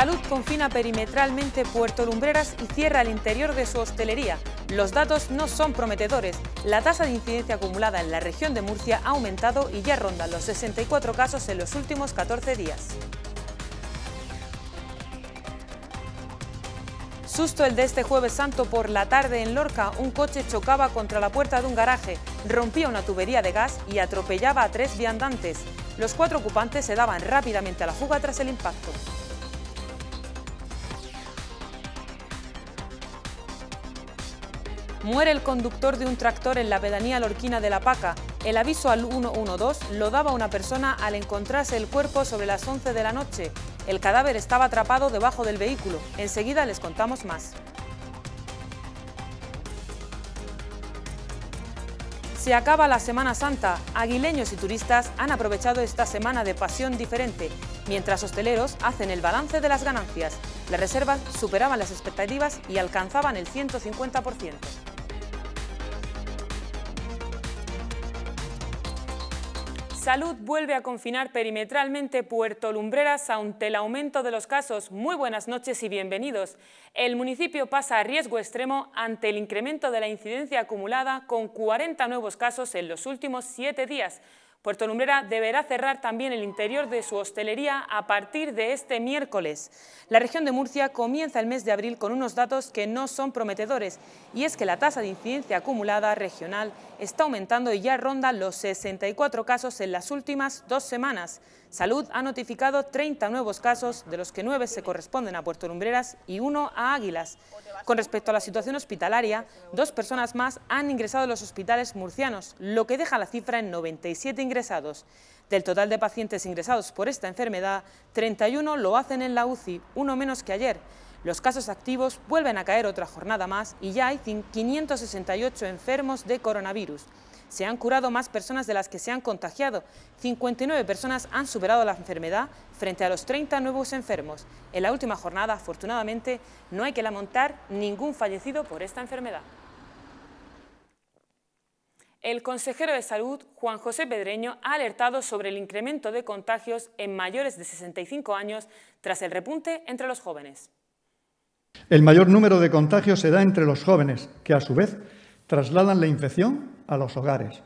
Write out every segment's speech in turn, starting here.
Salud confina perimetralmente Puerto Lumbreras y cierra el interior de su hostelería. Los datos no son prometedores. La tasa de incidencia acumulada en la región de Murcia ha aumentado y ya ronda los 64 casos en los últimos 14 días. Susto el de este jueves santo por la tarde en Lorca, un coche chocaba contra la puerta de un garaje, rompía una tubería de gas y atropellaba a tres viandantes. Los cuatro ocupantes se daban rápidamente a la fuga tras el impacto. Muere el conductor de un tractor en la pedanía lorquina de La Paca. El aviso al 112 lo daba una persona al encontrarse el cuerpo sobre las 11 de la noche. El cadáver estaba atrapado debajo del vehículo. Enseguida les contamos más. Se acaba la Semana Santa. Aguileños y turistas han aprovechado esta semana de pasión diferente, mientras hosteleros hacen el balance de las ganancias. Las reservas superaban las expectativas y alcanzaban el 150%. Salud vuelve a confinar perimetralmente Puerto Lumbreras ante el aumento de los casos. Muy buenas noches y bienvenidos. El municipio pasa a riesgo extremo ante el incremento de la incidencia acumulada con 40 nuevos casos en los últimos siete días. Puerto Lumbrera deberá cerrar también el interior de su hostelería a partir de este miércoles. La región de Murcia comienza el mes de abril con unos datos que no son prometedores y es que la tasa de incidencia acumulada regional está aumentando y ya ronda los 64 casos en las últimas dos semanas. Salud ha notificado 30 nuevos casos, de los que 9 se corresponden a Puerto Lumbreras y 1 a Águilas. Con respecto a la situación hospitalaria, dos personas más han ingresado a los hospitales murcianos, lo que deja la cifra en 97 ingresados. Del total de pacientes ingresados por esta enfermedad, 31 lo hacen en la UCI, uno menos que ayer. Los casos activos vuelven a caer otra jornada más y ya hay 568 enfermos de coronavirus. Se han curado más personas de las que se han contagiado. 59 personas han superado la enfermedad frente a los 30 nuevos enfermos. En la última jornada, afortunadamente, no hay que lamentar ningún fallecido por esta enfermedad. El consejero de Salud, Juan José Pedreño, ha alertado sobre el incremento de contagios en mayores de 65 años tras el repunte entre los jóvenes. El mayor número de contagios se da entre los jóvenes, que a su vez trasladan la infección a los hogares.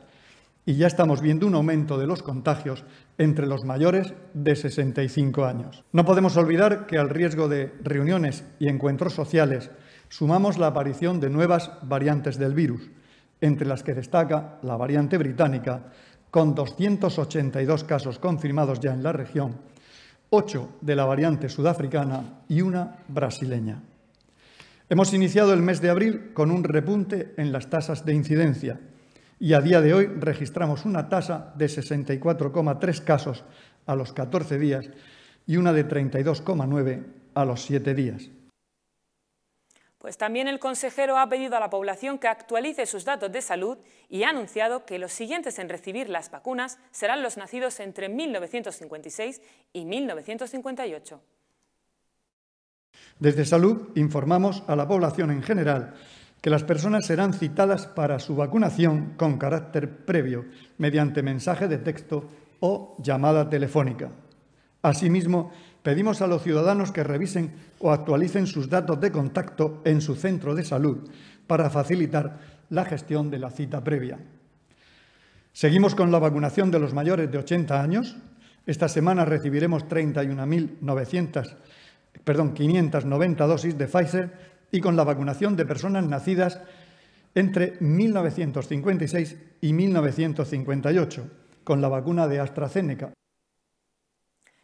Y ya estamos viendo un aumento de los contagios entre los mayores de 65 años. No podemos olvidar que al riesgo de reuniones y encuentros sociales sumamos la aparición de nuevas variantes del virus, entre las que destaca la variante británica, con 282 casos confirmados ya en la región, 8 de la variante sudafricana y una brasileña. Hemos iniciado el mes de abril con un repunte en las tasas de incidencia, y a día de hoy registramos una tasa de 64,3 casos a los 14 días y una de 32,9 a los 7 días. Pues también el consejero ha pedido a la población que actualice sus datos de salud y ha anunciado que los siguientes en recibir las vacunas serán los nacidos entre 1956 y 1958. Desde Salud informamos a la población en general que las personas serán citadas para su vacunación con carácter previo mediante mensaje de texto o llamada telefónica. Asimismo, pedimos a los ciudadanos que revisen o actualicen sus datos de contacto en su centro de salud para facilitar la gestión de la cita previa. Seguimos con la vacunación de los mayores de 80 años. Esta semana recibiremos 31.900, 590 dosis de Pfizer y con la vacunación de personas nacidas entre 1956 y 1958, con la vacuna de AstraZeneca.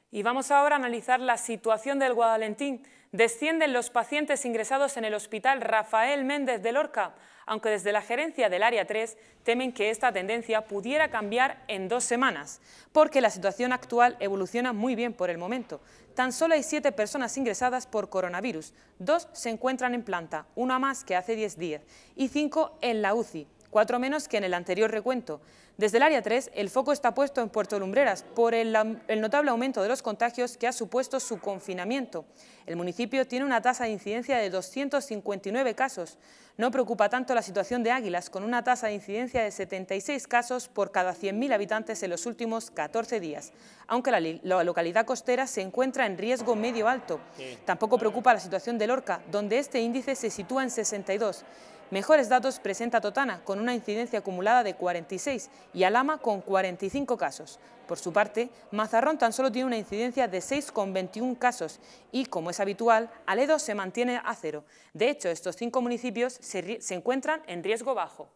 Y vamos ahora a analizar la situación del Guadalentín. Descienden los pacientes ingresados en el Hospital Rafael Méndez de Lorca aunque desde la gerencia del Área 3 temen que esta tendencia pudiera cambiar en dos semanas, porque la situación actual evoluciona muy bien por el momento. Tan solo hay siete personas ingresadas por coronavirus, dos se encuentran en planta, una más que hace 10 días, y cinco en la UCI, cuatro menos que en el anterior recuento. Desde el área 3, el foco está puesto en Puerto Lumbreras por el, notable aumento de los contagios que ha supuesto su confinamiento. El municipio tiene una tasa de incidencia de 259 casos. No preocupa tanto la situación de Águilas, con una tasa de incidencia de 76 casos por cada 100.000 habitantes en los últimos 14 días, aunque la localidad costera se encuentra en riesgo medio-alto. Tampoco preocupa la situación de Lorca, donde este índice se sitúa en 62. Mejores datos presenta Totana, con una incidencia acumulada de 46 y Alama con 45 casos. Por su parte, Mazarrón tan solo tiene una incidencia de 6,21 casos y, como es habitual, Aledo se mantiene a cero. De hecho, estos cinco municipios se, se encuentran en riesgo bajo.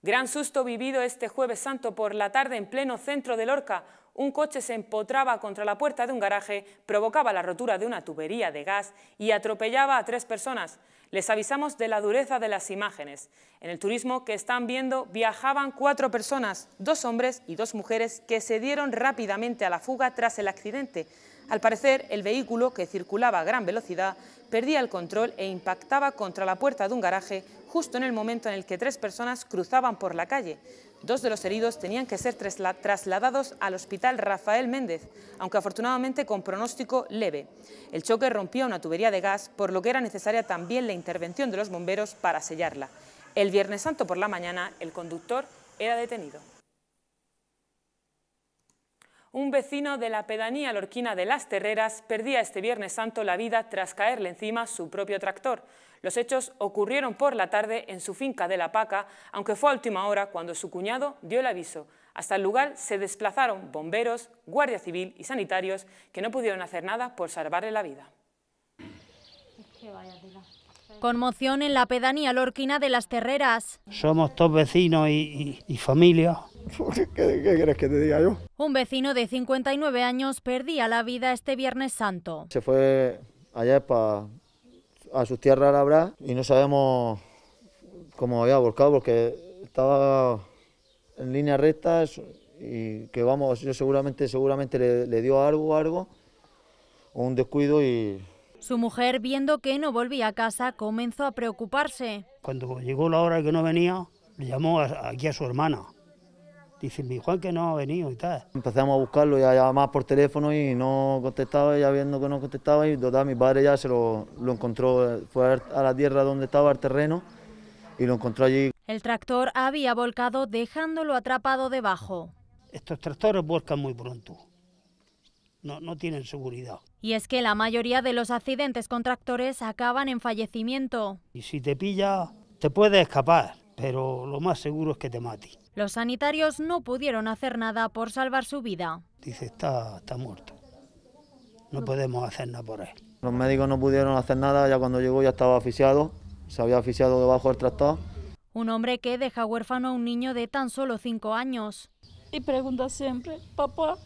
Gran susto vivido este jueves santo por la tarde en pleno centro de Lorca un coche se empotraba contra la puerta de un garaje, provocaba la rotura de una tubería de gas y atropellaba a tres personas. Les avisamos de la dureza de las imágenes. En el turismo que están viendo viajaban cuatro personas, dos hombres y dos mujeres, que se dieron rápidamente a la fuga tras el accidente. Al parecer, el vehículo, que circulaba a gran velocidad, perdía el control e impactaba contra la puerta de un garaje justo en el momento en el que tres personas cruzaban por la calle. Dos de los heridos tenían que ser trasladados al hospital Rafael Méndez, aunque afortunadamente con pronóstico leve. El choque rompía una tubería de gas, por lo que era necesaria también la intervención de los bomberos para sellarla. El Viernes Santo por la mañana, el conductor era detenido. Un vecino de la pedanía lorquina de Las Terreras perdía este Viernes Santo la vida tras caerle encima su propio tractor. Los hechos ocurrieron por la tarde en su finca de La Paca, aunque fue a última hora cuando su cuñado dio el aviso. Hasta el lugar se desplazaron bomberos, guardia civil y sanitarios que no pudieron hacer nada por salvarle la vida. Conmoción en la pedanía lorquina de las Terreras. Somos todos vecinos y, familia. ¿Qué, ¿Qué, que te diga yo? Un vecino de 59 años perdía la vida este Viernes Santo. Se fue ayer para a sus tierras habrá y no sabemos cómo había volcado porque estaba en línea recta y que vamos, yo seguramente, seguramente le, dio algo, algo, un descuido y... Su mujer, viendo que no volvía a casa, comenzó a preocuparse. Cuando llegó la hora que no venía, le llamó aquí a su hermana Dicen, mi Juan que no ha venido y tal. Empezamos a buscarlo, a llamar por teléfono y no contestaba, ya viendo que no contestaba y total, mi padre ya se lo, lo encontró, fue a la tierra donde estaba, el terreno, y lo encontró allí. El tractor había volcado dejándolo atrapado debajo. Estos tractores vuelcan muy pronto. No, no, tienen seguridad. Y es que la mayoría de los accidentes con tractores acaban en fallecimiento. Y si te pilla, te puedes escapar, pero lo más seguro es que te mates los sanitarios no pudieron hacer nada por salvar su vida. Dice, está, está muerto. No podemos hacer nada por él. Los médicos no pudieron hacer nada, ya cuando llegó ya estaba asfixiado, se había asfixiado debajo del tractor. Un hombre que deja huérfano a un niño de tan solo cinco años. Y pregunta siempre, papá,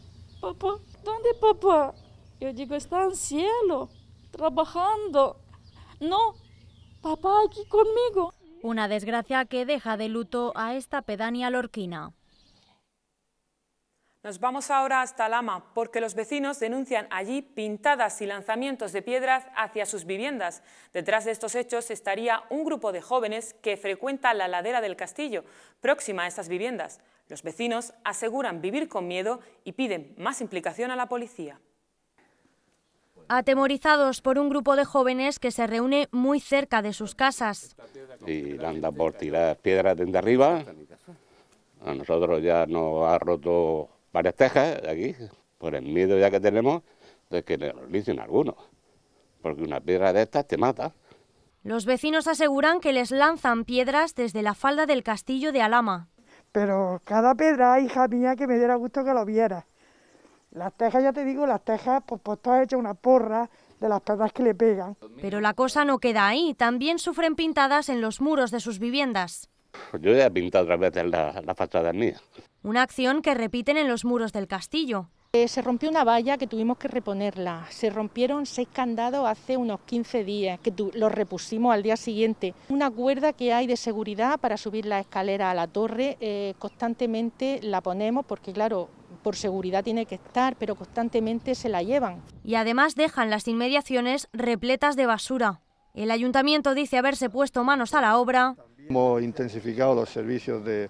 papá, ¿dónde papá? Yo digo, está en cielo, trabajando. No, papá aquí conmigo. Una desgracia que deja de luto a esta pedanía lorquina. Nos vamos ahora hasta Lama, porque los vecinos denuncian allí pintadas y lanzamientos de piedras hacia sus viviendas. Detrás de estos hechos estaría un grupo de jóvenes que frecuenta la ladera del castillo, próxima a estas viviendas. Los vecinos aseguran vivir con miedo y piden más implicación a la policía atemorizados por un grupo de jóvenes que se reúne muy cerca de sus casas. Y le por tirar piedras desde arriba. A nosotros ya nos ha roto varias tejas de aquí, por el miedo ya que tenemos de que nos licen algunos, porque una piedra de estas te mata. Los vecinos aseguran que les lanzan piedras desde la falda del castillo de Alama. Pero cada piedra, hija mía, que me diera gusto que lo viera. Las tejas, ya te digo, las tejas, pues, pues todas hechas una porra de las pedras que le pegan. Pero la cosa no queda ahí, también sufren pintadas en los muros de sus viviendas. Pues yo ya he pintado otras veces la, la fachada mía. Una acción que repiten en los muros del castillo. Eh, se rompió una valla que tuvimos que reponerla, se rompieron seis candados hace unos 15 días, que los repusimos al día siguiente. Una cuerda que hay de seguridad para subir la escalera a la torre, eh, constantemente la ponemos porque claro, por seguridad tiene que estar, pero constantemente se la llevan. Y además dejan las inmediaciones repletas de basura. El ayuntamiento dice haberse puesto manos a la obra. Hemos intensificado los servicios de,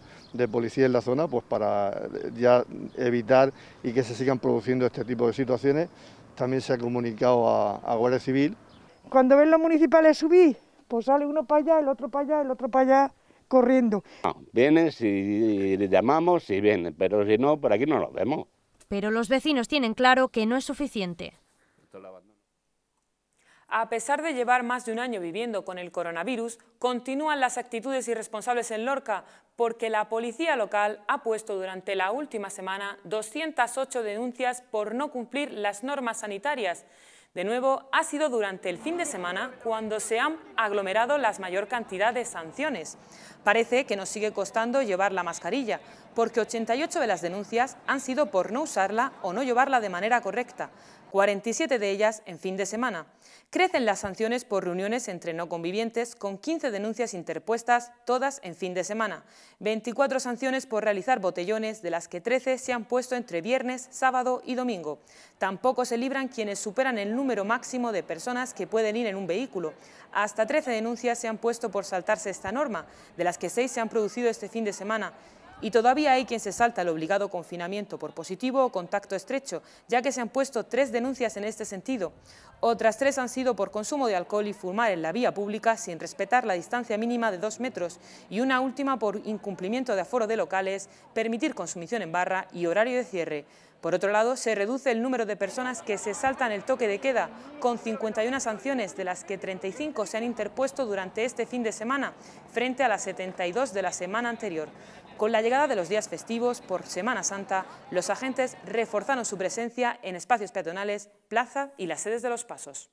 policía en la zona pues para eh, ya evitar y que se sigan produciendo este tipo de situaciones. También se ha comunicado a, a Guardia Civil. Cuando ven los municipales subir, pues sale uno para allá, el otro para allá, el otro para allá corriendo. Ah, vienen si llamamos, y vienen, pero si no, por aquí no lo vemos. Pero los vecinos tienen claro que no es suficiente. A pesar de llevar más de un año viviendo con el coronavirus, continúan las actitudes irresponsables en Lorca, porque la policía local ha puesto durante la última semana 208 denuncias por no cumplir las normas sanitarias. De nuevo, ha sido durante el fin de semana cuando se han aglomerado las mayor cantidad de sanciones. Parece que nos sigue costando llevar la mascarilla, porque 88 de las denuncias han sido por no usarla o no llevarla de manera correcta. 47 de ellas en fin de semana. Crecen las sanciones por reuniones entre no convivientes, con 15 denuncias interpuestas, todas en fin de semana. 24 sanciones por realizar botellones, de las que 13 se han puesto entre viernes, sábado y domingo. Tampoco se libran quienes superan el número máximo de personas que pueden ir en un vehículo. Hasta 13 denuncias se han puesto por saltarse esta norma, de las que 6 se han producido este fin de semana. Y todavía hay quien se salta el obligado confinamiento por positivo o contacto estrecho, ya que se han puesto tres denuncias en este sentido. Otras tres han sido por consumo de alcohol y fumar en la vía pública sin respetar la distancia mínima de dos metros y una última por incumplimiento de aforo de locales, permitir consumición en barra y horario de cierre. Por otro lado, se reduce el número de personas que se saltan el toque de queda, con 51 sanciones, de las que 35 se han interpuesto durante este fin de semana, frente a las 72 de la semana anterior. Con la llegada de los días festivos por Semana Santa, los agentes reforzaron su presencia en espacios peatonales, plaza y las sedes de los pasos.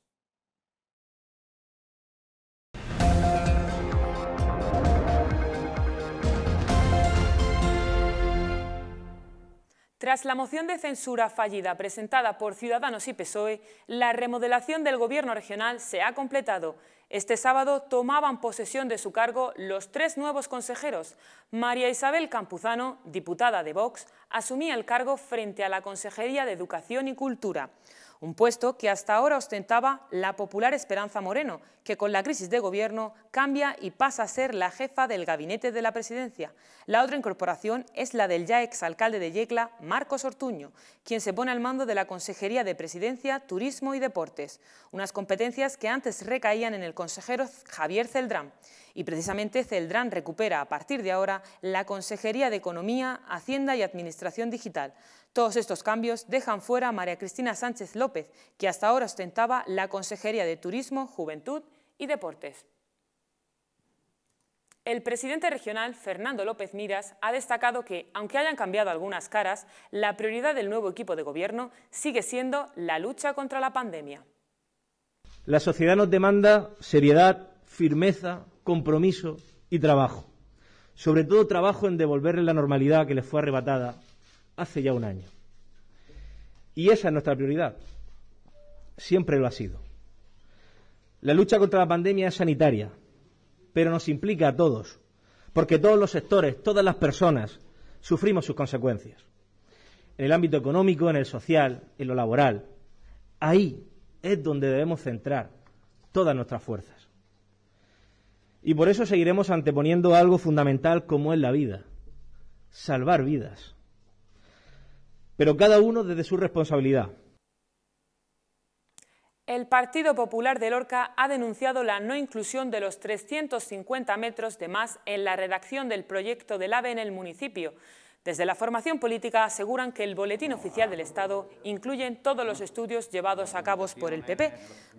Tras la moción de censura fallida presentada por Ciudadanos y PSOE, la remodelación del Gobierno regional se ha completado. Este sábado tomaban posesión de su cargo los tres nuevos consejeros. María Isabel Campuzano, diputada de Vox, asumía el cargo frente a la Consejería de Educación y Cultura un puesto que hasta ahora ostentaba la popular Esperanza Moreno, que con la crisis de gobierno cambia y pasa a ser la jefa del gabinete de la presidencia. La otra incorporación es la del ya exalcalde de Yecla, Marcos Ortuño, quien se pone al mando de la Consejería de Presidencia, Turismo y Deportes, unas competencias que antes recaían en el consejero Javier Celdrán. Y precisamente Celdrán recupera a partir de ahora la Consejería de Economía, Hacienda y Administración Digital. Todos estos cambios dejan fuera a María Cristina Sánchez López, que hasta ahora ostentaba la Consejería de Turismo, Juventud y Deportes. El presidente regional, Fernando López Miras, ha destacado que, aunque hayan cambiado algunas caras, la prioridad del nuevo equipo de gobierno sigue siendo la lucha contra la pandemia. La sociedad nos demanda seriedad, firmeza, compromiso y trabajo. Sobre todo trabajo en devolverle la normalidad que les fue arrebatada hace ya un año. Y esa es nuestra prioridad. Siempre lo ha sido. La lucha contra la pandemia es sanitaria, pero nos implica a todos, porque todos los sectores, todas las personas, sufrimos sus consecuencias. En el ámbito económico, en el social, en lo laboral. Ahí es donde debemos centrar todas nuestras fuerzas. Y por eso seguiremos anteponiendo algo fundamental como es la vida, salvar vidas pero cada uno desde su responsabilidad. El Partido Popular de Lorca ha denunciado la no inclusión de los 350 metros de más en la redacción del proyecto del AVE en el municipio. Desde la formación política aseguran que el Boletín Oficial del Estado incluye todos los estudios llevados a cabo por el PP,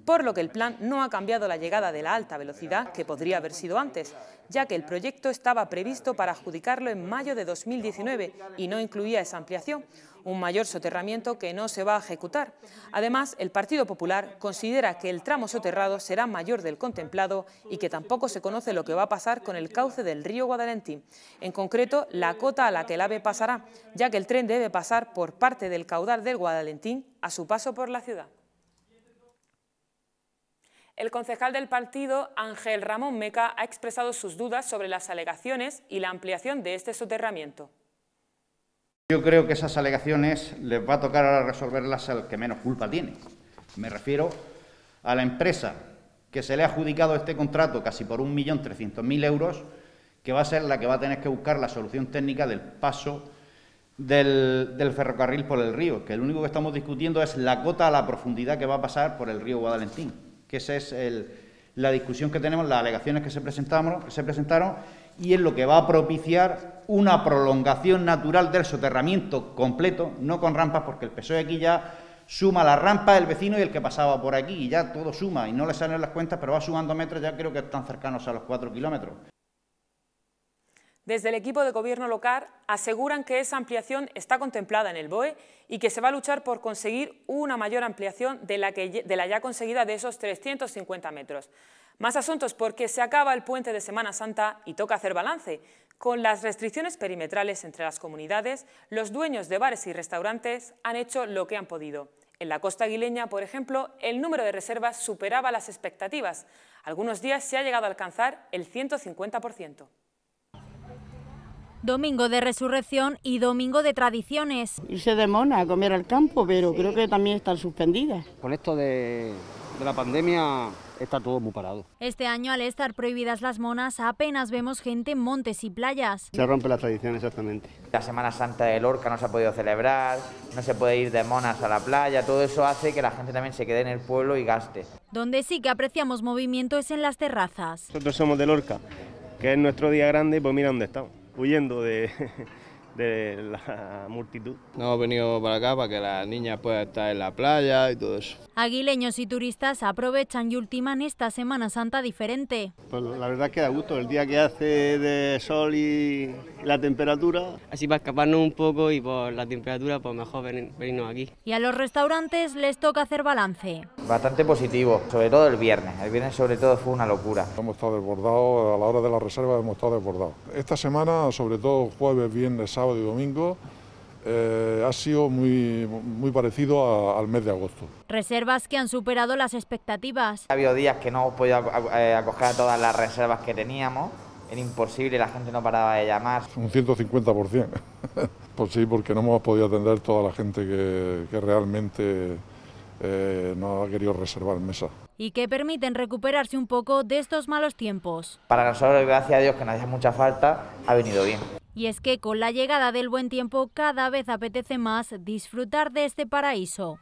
por lo que el plan no ha cambiado la llegada de la alta velocidad, que podría haber sido antes, ya que el proyecto estaba previsto para adjudicarlo en mayo de 2019 y no incluía esa ampliación, un mayor soterramiento que no se va a ejecutar. Además, el Partido Popular considera que el tramo soterrado será mayor del contemplado y que tampoco se conoce lo que va a pasar con el cauce del río Guadalentín. en concreto la cota a la que el AVE pasará, ya que el tren debe pasar por parte del caudal del Guadalentín a su paso por la ciudad. El concejal del partido, Ángel Ramón Meca, ha expresado sus dudas sobre las alegaciones y la ampliación de este soterramiento. Yo creo que esas alegaciones les va a tocar ahora resolverlas al que menos culpa tiene. Me refiero a la empresa que se le ha adjudicado este contrato casi por 1.300.000 euros, que va a ser la que va a tener que buscar la solución técnica del paso del, ferrocarril por el río, que lo único que estamos discutiendo es la cota a la profundidad que va a pasar por el río Guadalentín, que esa es la discusión que tenemos, las alegaciones que se, que se presentaron y es lo que va a propiciar una prolongación natural del soterramiento completo, no con rampas, porque el PSOE aquí ya suma la rampa del vecino y el que pasaba por aquí, y ya todo suma, y no le salen las cuentas, pero va sumando metros, ya creo que están cercanos a los cuatro kilómetros. Desde el equipo de gobierno local aseguran que esa ampliación está contemplada en el BOE y que se va a luchar por conseguir una mayor ampliación de la, que, de la ya conseguida de esos 350 metros. Más asuntos porque se acaba el puente de Semana Santa y toca hacer balance. Con las restricciones perimetrales entre las comunidades, los dueños de bares y restaurantes han hecho lo que han podido. En la costa guileña, por ejemplo, el número de reservas superaba las expectativas. Algunos días se ha llegado a alcanzar el 150%. Domingo de Resurrección y Domingo de Tradiciones. Irse de mona a comer al campo, pero creo que también están suspendidas. Con esto de la pandemia está todo muy parado. Este año, al estar prohibidas las monas, apenas vemos gente en montes y playas. Se rompe la tradición, exactamente. La Semana Santa de Lorca no se ha podido celebrar, no se puede ir de monas a la playa, todo eso hace que la gente también se quede en el pueblo y gaste. Donde sí que apreciamos movimiento es en las terrazas. Nosotros somos de Lorca, que es nuestro día grande, pues mira dónde estamos, huyendo de de la multitud. No hemos venido para acá para que las niñas puedan estar en la playa y todo eso. Aguileños y turistas aprovechan y ultiman esta Semana Santa diferente. Pues la verdad es que da gusto, el día que hace de sol y la temperatura. Así para escaparnos un poco y por la temperatura, pues mejor venirnos aquí. Y a los restaurantes les toca hacer balance. Bastante positivo, sobre todo el viernes. El viernes sobre todo fue una locura. Hemos estado desbordados, a la hora de la reserva hemos estado desbordados. Esta semana, sobre todo jueves, viernes, sábado, de domingo, eh, ha sido muy, muy parecido al mes de agosto. Reservas que han superado las expectativas. Ha habido días que no hemos podido eh, acoger a todas las reservas que teníamos. Era imposible, la gente no paraba de llamar. Un 150%. pues sí, porque no hemos podido atender toda la gente que, que realmente eh, no ha querido reservar mesa. Y que permiten recuperarse un poco de estos malos tiempos. Para nosotros, gracias a Dios que nos hacía mucha falta, ha venido bien. Y es que con la llegada del buen tiempo cada vez apetece más disfrutar de este paraíso.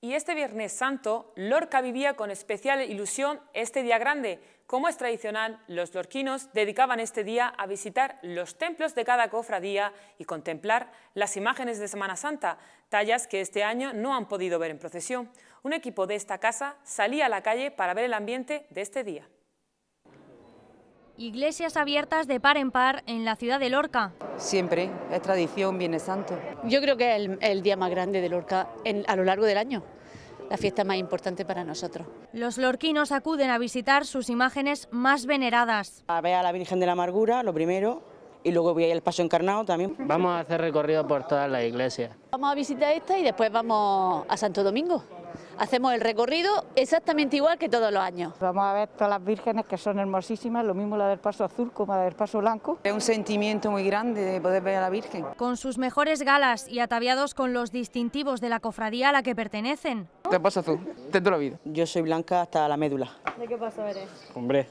Y este Viernes Santo, Lorca vivía con especial ilusión este día grande. Como es tradicional, los lorquinos dedicaban este día a visitar los templos de cada cofradía y contemplar las imágenes de Semana Santa, tallas que este año no han podido ver en procesión. Un equipo de esta casa salía a la calle para ver el ambiente de este día. Iglesias abiertas de par en par en la ciudad de Lorca. Siempre, es tradición, viene santo. Yo creo que es el, día más grande de Lorca a lo largo del año, la fiesta más importante para nosotros. Los lorquinos acuden a visitar sus imágenes más veneradas. A ver a la Virgen de la Amargura, lo primero, y luego voy a al Paso Encarnado también. Vamos a hacer recorrido por todas las iglesias. Vamos a visitar esta y después vamos a Santo Domingo. Hacemos el recorrido exactamente igual que todos los años. Vamos a ver todas las vírgenes que son hermosísimas, lo mismo la del paso azul como la del paso blanco. Es un sentimiento muy grande de poder ver a la Virgen. Con sus mejores galas y ataviados con los distintivos de la cofradía a la que pertenecen. Te paso azul, te la vida. Yo soy blanca hasta la médula. ¿De qué paso eres? Hombre,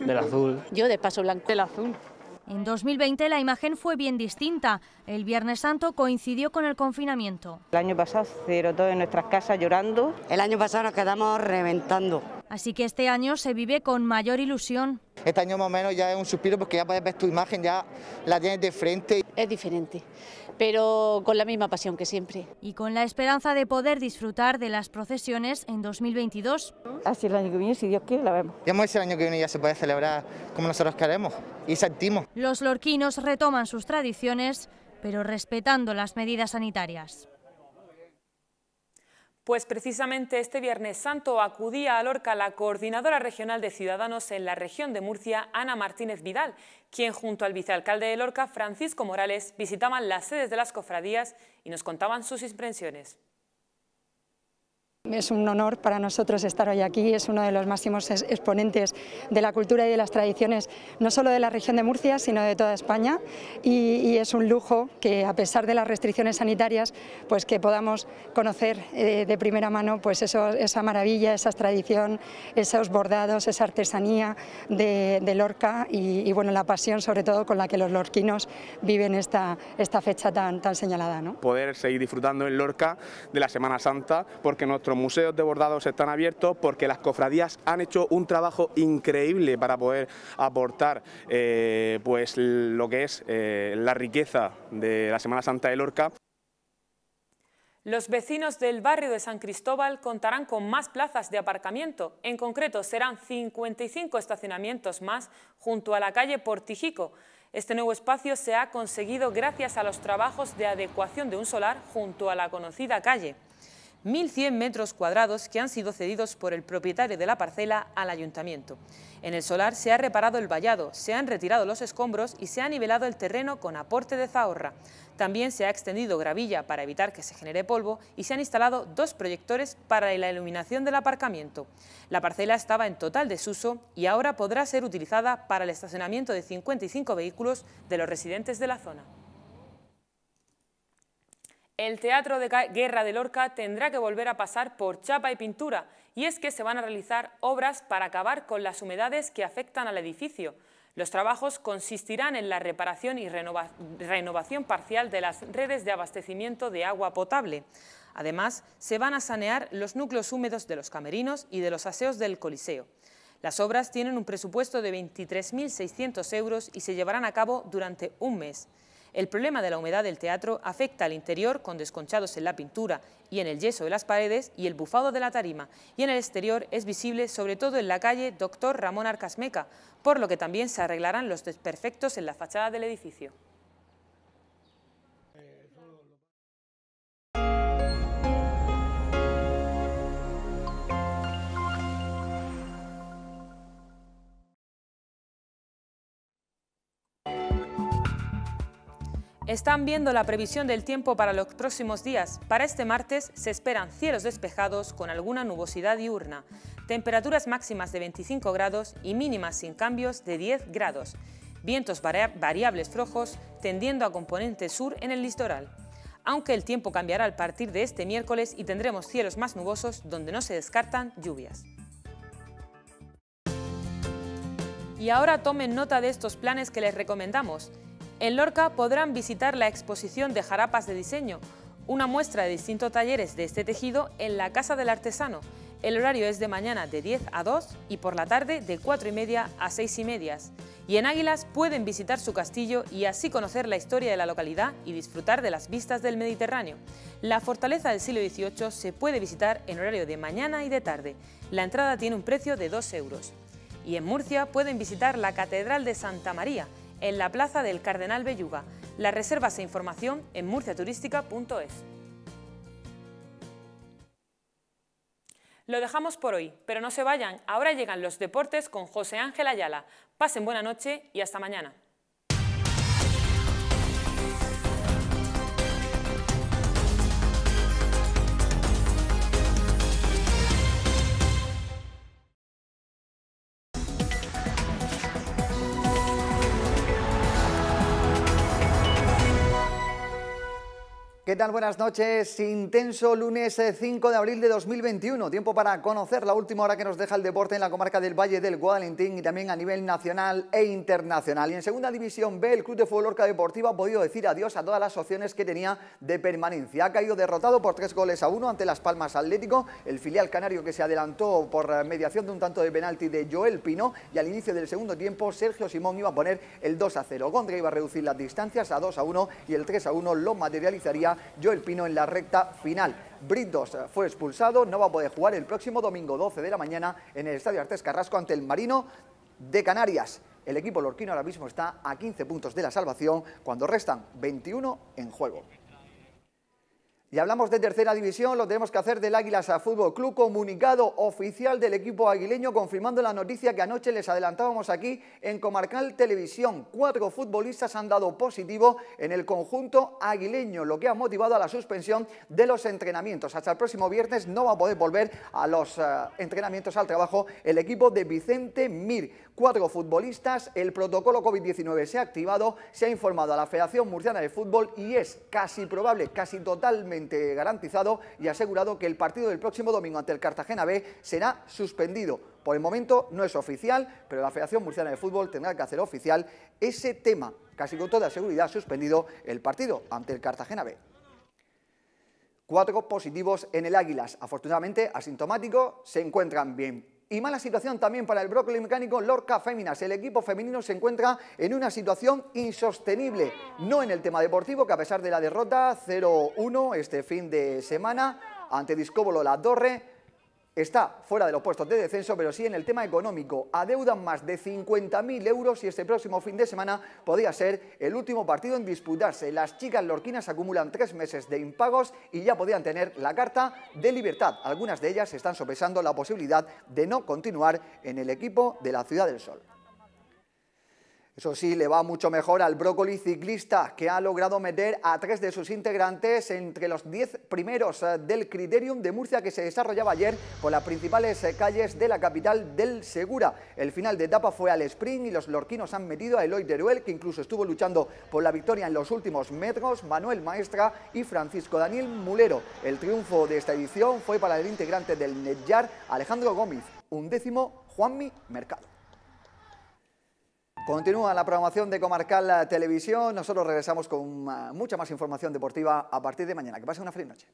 del azul. Yo del paso blanco. Del azul. En 2020 la imagen fue bien distinta. El Viernes Santo coincidió con el confinamiento. El año pasado cero todo en nuestras casas llorando. El año pasado nos quedamos reventando. Así que este año se vive con mayor ilusión. Este año más o menos ya es un suspiro porque ya puedes ver tu imagen, ya la tienes de frente. Es diferente pero con la misma pasión que siempre. Y con la esperanza de poder disfrutar de las procesiones en 2022. Así el año que viene, si Dios quiere, la vemos. Ya el año que viene ya se puede celebrar como nosotros queremos y sentimos. Los lorquinos retoman sus tradiciones, pero respetando las medidas sanitarias. Pues precisamente este Viernes Santo acudía a Lorca la coordinadora regional de Ciudadanos en la región de Murcia, Ana Martínez Vidal, quien junto al vicealcalde de Lorca, Francisco Morales, visitaban las sedes de las cofradías y nos contaban sus impresiones. Es un honor para nosotros estar hoy aquí, es uno de los máximos exponentes de la cultura y de las tradiciones, no solo de la región de Murcia, sino de toda España, y, es un lujo que, a pesar de las restricciones sanitarias, pues que podamos conocer eh, de primera mano pues eso, esa maravilla, esa tradición, esos bordados, esa artesanía de, Lorca y, bueno, la pasión sobre todo con la que los lorquinos viven esta, esta fecha tan, tan señalada. ¿no? Poder seguir disfrutando en Lorca de la Semana Santa, porque nosotros... Los museos de bordados están abiertos porque las cofradías han hecho un trabajo increíble para poder aportar eh, pues, lo que es eh, la riqueza de la Semana Santa de Lorca. Los vecinos del barrio de San Cristóbal contarán con más plazas de aparcamiento. En concreto, serán 55 estacionamientos más junto a la calle Portijico. Este nuevo espacio se ha conseguido gracias a los trabajos de adecuación de un solar junto a la conocida calle. 1.100 metros cuadrados que han sido cedidos por el propietario de la parcela al ayuntamiento. En el solar se ha reparado el vallado, se han retirado los escombros y se ha nivelado el terreno con aporte de zahorra. También se ha extendido gravilla para evitar que se genere polvo y se han instalado dos proyectores para la iluminación del aparcamiento. La parcela estaba en total desuso y ahora podrá ser utilizada para el estacionamiento de 55 vehículos de los residentes de la zona. El Teatro de Guerra de Lorca tendrá que volver a pasar por chapa y pintura, y es que se van a realizar obras para acabar con las humedades que afectan al edificio. Los trabajos consistirán en la reparación y renovación parcial de las redes de abastecimiento de agua potable. Además, se van a sanear los núcleos húmedos de los camerinos y de los aseos del Coliseo. Las obras tienen un presupuesto de 23.600 euros y se llevarán a cabo durante un mes. El problema de la humedad del teatro afecta al interior con desconchados en la pintura y en el yeso de las paredes y el bufado de la tarima, y en el exterior es visible sobre todo en la calle Doctor Ramón Arcasmeca, por lo que también se arreglarán los desperfectos en la fachada del edificio. Están viendo la previsión del tiempo para los próximos días. Para este martes se esperan cielos despejados con alguna nubosidad diurna, temperaturas máximas de 25 grados y mínimas sin cambios de 10 grados, vientos variables flojos tendiendo a componente sur en el litoral. Aunque el tiempo cambiará a partir de este miércoles y tendremos cielos más nubosos donde no se descartan lluvias. Y ahora tomen nota de estos planes que les recomendamos. En Lorca podrán visitar la exposición de jarapas de diseño, una muestra de distintos talleres de este tejido en la Casa del Artesano. El horario es de mañana de 10 a 2 y por la tarde de 4 y media a 6 y medias. Y en Águilas pueden visitar su castillo y así conocer la historia de la localidad y disfrutar de las vistas del Mediterráneo. La fortaleza del siglo XVIII se puede visitar en horario de mañana y de tarde. La entrada tiene un precio de 2 euros. Y en Murcia pueden visitar la Catedral de Santa María, en la Plaza del Cardenal Belluga. Las reservas e información en murciaturística.es. Lo dejamos por hoy, pero no se vayan, ahora llegan los deportes con José Ángel Ayala. Pasen buena noche y hasta mañana. ¿Qué tal? Buenas noches. Intenso lunes 5 eh, de abril de 2021. Tiempo para conocer la última hora que nos deja el deporte en la comarca del Valle del Guadalentín y también a nivel nacional e internacional. Y en segunda división B, el Club de Fútbol Orca Deportiva ha podido decir adiós a todas las opciones que tenía de permanencia. Ha caído derrotado por tres goles a uno ante Las Palmas Atlético, el filial canario que se adelantó por eh, mediación de un tanto de penalti de Joel Pino y al inicio del segundo tiempo Sergio Simón iba a poner el 2 a 0. Gondre iba a reducir las distancias a 2 a 1 y el 3 a 1 lo materializaría Joel Pino en la recta final. Britos eh, fue expulsado, no va a poder jugar el próximo domingo 12 de la mañana en el Estadio Artes Carrasco ante el Marino de Canarias. El equipo lorquino ahora mismo está a 15 puntos de la salvación cuando restan 21 en juego. Y hablamos de tercera división, lo tenemos que hacer del Águilas a Fútbol Club, comunicado oficial del equipo aguileño confirmando la noticia que anoche les adelantábamos aquí en Comarcal Televisión. Cuatro futbolistas han dado positivo en el conjunto aguileño, lo que ha motivado a la suspensión de los entrenamientos. Hasta el próximo viernes no va a poder volver a los eh, entrenamientos al trabajo el equipo de Vicente Mir. Cuatro futbolistas, el protocolo COVID-19 se ha activado, se ha informado a la Federación Murciana de Fútbol y es casi probable, casi totalmente garantizado y asegurado que el partido del próximo domingo ante el Cartagena B será suspendido. Por el momento no es oficial, pero la Federación Murciana de Fútbol tendrá que hacer oficial ese tema, casi con toda seguridad suspendido el partido ante el Cartagena B cuatro positivos en el Águilas. Afortunadamente, asintomático, se encuentran bien. Y mala situación también para el brócoli mecánico Lorca Féminas. El equipo femenino se encuentra en una situación insostenible, no en el tema deportivo, que a pesar de la derrota 0-1 este fin de semana ante Discóbolo La Torre, está fuera de los puestos de descenso, pero sí en el tema económico. Adeudan más de 50.000 euros y este próximo fin de semana podría ser el último partido en disputarse. Las chicas lorquinas acumulan tres meses de impagos y ya podían tener la carta de libertad. Algunas de ellas están sopesando la posibilidad de no continuar en el equipo de la Ciudad del Sol. Eso sí, le va mucho mejor al brócoli ciclista, que ha logrado meter a tres de sus integrantes entre los diez primeros eh, del Criterium de Murcia que se desarrollaba ayer por las principales eh, calles de la capital del Segura. El final de etapa fue al sprint y los lorquinos han metido a Eloy Deruel que incluso estuvo luchando por la victoria en los últimos metros, Manuel Maestra y Francisco Daniel Mulero. El triunfo de esta edición fue para el integrante del Netjar, Alejandro Gómez, undécimo Juanmi Mercado. Continúa la programación de Comarcal Televisión. Nosotros regresamos con ah, mucha más información deportiva a partir de mañana. Que pasen una feliz noche.